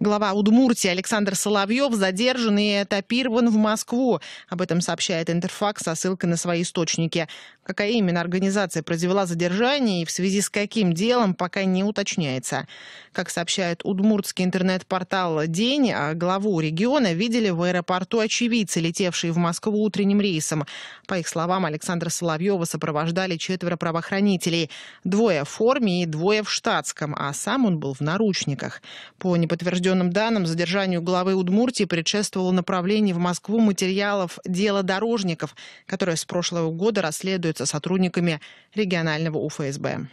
Глава Удмуртии Александр Соловьев задержан и этапирован в Москву. Об этом сообщает Интерфакс со ссылкой на свои источники. Какая именно организация произвела задержание и в связи с каким делом, пока не уточняется. Как сообщает удмуртский интернет-портал «День», а главу региона видели в аэропорту очевидцы, летевшие в Москву утренним рейсом. По их словам, Александра Соловьева сопровождали четверо правоохранителей. Двое в форме и двое в штатском, а сам он был в наручниках. По неподтвержденным подтвержденным данным, задержанию главы Удмуртии предшествовало направление в Москву материалов дела дорожников, которое с прошлого года расследуется сотрудниками регионального УФСБ.